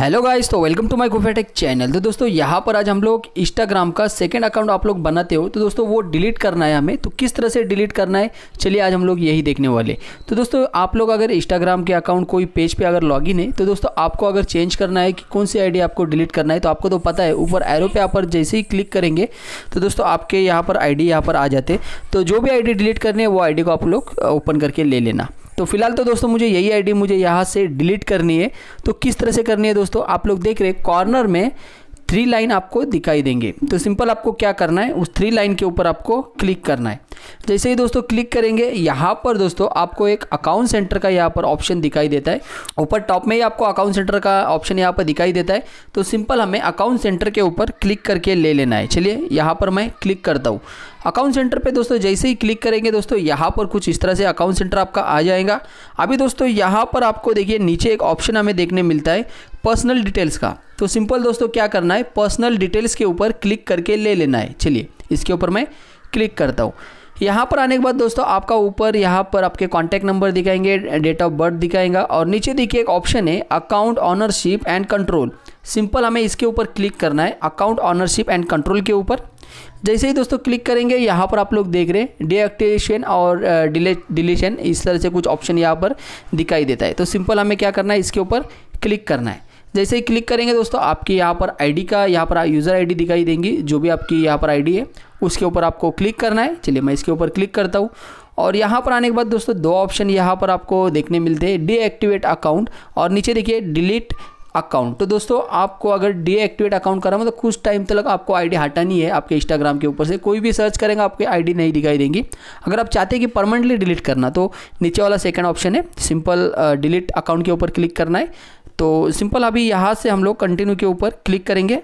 hello guys तो welcome to my गुफेटेक channel तो दोस्तों यहाँ पर आज हम लोग इंस्टाग्राम का सेकंड अकाउंट आप लोग बनाते हो तो दोस्तों वो डिलीट करना है हमें तो किस तरह से डिलीट करना है चलिए आज हम लोग यही देखने वाले तो दोस्तों आप लोग अगर इंस्टाग्राम के अकाउंट कोई पेज पे अगर लॉग है तो दोस्तों आपको अगर चेंज करना है कि कौन सी आई आपको डिलीट करना है तो आपको तो पता है ऊपर एरो पे आप जैसे ही क्लिक करेंगे तो दोस्तों आपके यहाँ पर आई डी यहाँ पर आ जाते तो जो भी आई डिलीट करनी है वो आई को आप लोग ओपन करके ले लेना तो फिलहाल तो दोस्तों मुझे यही आईडी मुझे यहाँ से डिलीट करनी है तो किस तरह से करनी है दोस्तों आप लोग देख रहे कॉर्नर में थ्री लाइन आपको दिखाई देंगे तो सिंपल आपको क्या करना है उस थ्री लाइन के ऊपर आपको क्लिक करना है जैसे ही दोस्तों क्लिक करेंगे यहाँ पर दोस्तों आपको एक अकाउंट सेंटर का यहाँ पर ऑप्शन दिखाई देता है ऊपर टॉप में ही आपको अकाउंट सेंटर का ऑप्शन यहाँ पर दिखाई देता है तो सिंपल हमें अकाउंट सेंटर के ऊपर क्लिक करके ले लेना है चलिए यहाँ पर मैं क्लिक करता हूँ अकाउंट सेंटर पे दोस्तों जैसे ही क्लिक करेंगे दोस्तों यहाँ पर कुछ इस तरह से अकाउंट सेंटर आपका आ जाएगा अभी दोस्तों यहाँ पर आपको देखिए नीचे एक ऑप्शन हमें देखने मिलता है पर्सनल डिटेल्स का तो सिंपल दोस्तों क्या करना है पर्सनल डिटेल्स के ऊपर क्लिक करके ले लेना है चलिए इसके ऊपर मैं क्लिक करता हूँ यहाँ पर आने के बाद दोस्तों आपका ऊपर यहाँ पर आपके कॉन्टैक्ट नंबर दिखाएंगे डेट ऑफ बर्थ दिखाएगा और नीचे देखिए एक ऑप्शन है account ownership and control simple हमें इसके ऊपर क्लिक करना है अकाउंट ऑनरशिप एंड कंट्रोल के ऊपर जैसे ही दोस्तों क्लिक करेंगे यहाँ पर आप लोग देख रहे हैं डीएक्टिवेशन और डिले डिलीशन इस तरह से कुछ ऑप्शन यहाँ पर दिखाई देता है तो सिंपल हमें क्या करना है इसके ऊपर क्लिक करना है जैसे ही क्लिक करेंगे दोस्तों आपकी यहाँ पर आईडी का यहाँ पर यूज़र आईडी दिखाई देंगी जो भी आपकी यहाँ पर आईडी है उसके ऊपर आपको क्लिक करना है चलिए मैं इसके ऊपर क्लिक करता हूँ और यहाँ पर आने के बाद दोस्तों दो ऑप्शन यहाँ पर आपको देखने मिलते हैं डीएक्टिवेट अकाउंट और नीचे देखिए डिलीट अकाउंट तो दोस्तों आपको अगर डीएक्टिवेट अकाउंट करा मतलब कुछ टाइम तक आपको आईडी हटानी है आपके इंस्टाग्राम के ऊपर से कोई भी सर्च करेंगे आपकी आईडी नहीं दिखाई देंगी अगर आप चाहते हैं कि परमानेंटली डिलीट करना तो नीचे वाला सेकंड ऑप्शन है सिंपल डिलीट अकाउंट के ऊपर क्लिक करना है तो सिंपल अभी यहाँ से हम लोग कंटिन्यू के ऊपर क्लिक करेंगे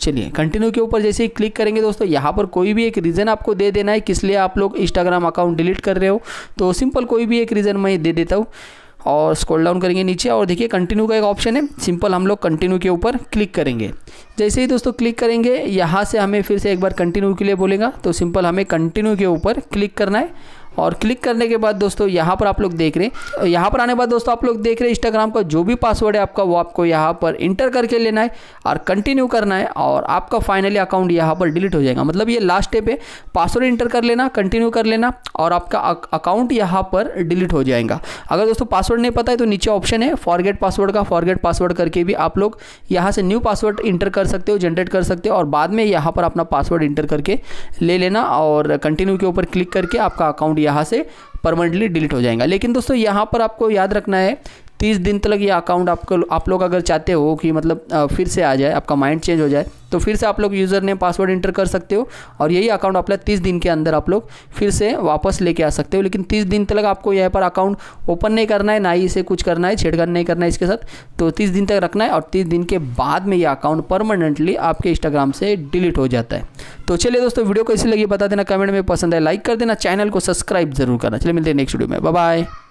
चलिए कंटिन्यू के ऊपर जैसे ही क्लिक करेंगे दोस्तों यहाँ पर कोई भी एक रीज़न आपको दे देना है किस लिए आप लोग इंस्टाग्राम अकाउंट डिलीट कर रहे हो तो सिंपल कोई भी एक रीज़न मैं दे देता हूँ और स्क्रॉल डाउन करेंगे नीचे और देखिए कंटिन्यू का एक ऑप्शन है सिंपल हम लोग कंटिन्यू के ऊपर क्लिक करेंगे जैसे ही दोस्तों क्लिक करेंगे यहाँ से हमें फिर से एक बार कंटिन्यू के लिए बोलेगा तो सिंपल हमें कंटिन्यू के ऊपर क्लिक करना है और क्लिक करने के बाद दोस्तों यहाँ पर आप लोग देख रहे हैं यहाँ पर आने बाद दोस्तों आप लोग देख रहे हैं इंस्टाग्राम का जो भी पासवर्ड है आपका वो आपको यहाँ पर इंटर करके लेना है और कंटिन्यू करना है और आपका फाइनली अकाउंट यहाँ पर डिलीट हो जाएगा मतलब ये लास्ट स्टेप है पासवर्ड इंटर कर लेना कंटिन्यू कर लेना और आपका अकाउंट यहाँ पर डिलीट हो जाएगा अगर दोस्तों पासवर्ड नहीं पता है तो नीचे ऑप्शन है फॉरगेट पासवर्ड का फॉरगेट पासवर्ड करके भी आप लोग यहाँ से न्यू पासवर्ड इंटर इंटर कर सकते हो जनरेट कर सकते हो और बाद में यहाँ पर अपना पासवर्ड इंटर करके ले लेना और कंटिन्यू के ऊपर क्लिक करके आपका अकाउंट यहाँ से परमानेंटली डिलीट हो जाएगा लेकिन दोस्तों यहाँ पर आपको याद रखना है तीस दिन तक ये अकाउंट आपको आप लोग अगर चाहते हो कि मतलब फिर से आ जाए आपका माइंड चेंज हो जाए तो फिर से आप लोग यूज़र नेम पासवर्ड इंटर कर सकते हो और यही अकाउंट आप लोग तीस दिन के अंदर आप लोग फिर से वापस लेके आ सकते हो लेकिन तीस दिन तक आपको यहाँ पर अकाउंट ओपन नहीं करना है ना ही इसे कुछ करना है छेड़खानी नहीं करना है इसके साथ तो तीस दिन तक रखना है और तीस दिन के बाद में ये अकाउंट परमानेंटली आपके इंस्टाग्राम से डिलीट हो जाता है तो चलिए दोस्तों वीडियो कैसी लगी बता देना कमेंट में पसंद है लाइक कर देना चैनल को सब्सक्राइब जरूर करना चलिए मिलते हैं नेक्स्ट वीडियो में बाय